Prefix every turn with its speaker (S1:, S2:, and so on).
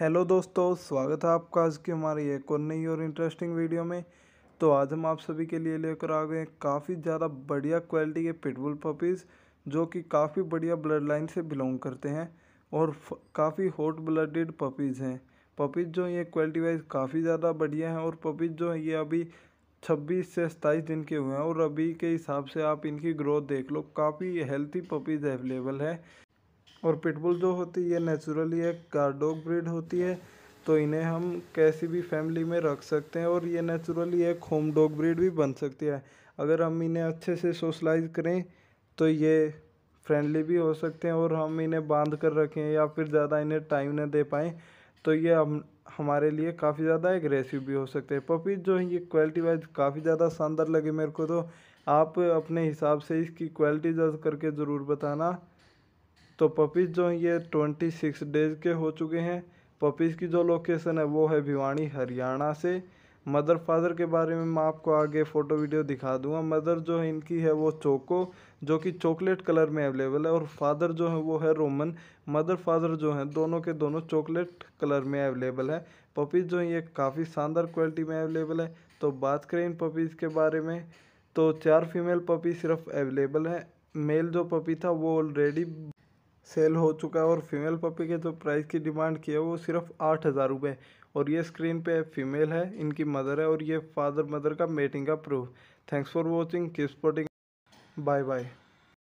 S1: hello दोस्तों स्वागत है आपका आज की हमारी एक और नई और इंटरेस्टिंग वीडियो में तो आज हम आप सभी के लिए लेकर आ गए हैं काफ़ी ज़्यादा बढ़िया क्वालिटी के पिटबुल पपीज़ जो कि काफ़ी बढ़िया ब्लड लाइन से बिलोंग करते हैं और काफ़ी हॉट ब्लडेड पपीज़ हैं पपीज़ जो ये क्वालिटी वाइज काफ़ी ज़्यादा बढ़िया हैं और पपीज़ जो ये अभी छब्बीस से सत्ताईस दिन के हुए हैं और अभी के हिसाब से आप इनकी ग्रोथ देख लो काफ़ी हेल्थी पपीज़ अवेलेबल है और पिटबुल जो होती है ये नेचुरली एक कारडोग ब्रीड होती है तो इन्हें हम कैसी भी फैमिली में रख सकते हैं और ये नेचुरली एक होम डॉग ब्रीड भी बन सकती है अगर हम इन्हें अच्छे से सोशलाइज करें तो ये फ्रेंडली भी हो सकते हैं और हम इन्हें बांध कर रखें या फिर ज़्यादा इन्हें टाइम ना दे पाएँ तो ये हम हमारे लिए काफ़ी ज़्यादा एग्रेसिव भी हो सकते हैं पपीज़ जो है ये क्वालिटी वाइज काफ़ी ज़्यादा शानदार लगे मेरे को तो आप अपने हिसाब से इसकी क्वालिटी जज करके ज़रूर बताना तो पपीज़ जो हैं ये ट्वेंटी सिक्स डेज़ के हो चुके हैं पपीज़ की जो लोकेशन है वो है भिवानी हरियाणा से मदर फादर के बारे में मैं आपको आगे फ़ोटो वीडियो दिखा दूंगा मदर जो है इनकी है वो चोको जो कि चॉकलेट कलर में अवेलेबल है और फादर जो है वो है रोमन मदर फादर जो हैं दोनों के दोनों चॉकलेट कलर में अवेलेबल है पपीज़ जो है ये काफ़ी शानदार क्वालिटी में अवेलेबल है तो बात करें इन पपीज़ के बारे में तो चार फीमेल पपी सिर्फ अवेलेबल है मेल जो पपी था वो ऑलरेडी सेल हो चुका है और फीमेल पपी के जो प्राइस की डिमांड की है वो सिर्फ आठ हज़ार रुपये और ये स्क्रीन पे फीमेल है इनकी मदर है और ये फादर मदर का मेटिंग का proof thanks for watching keep supporting bye bye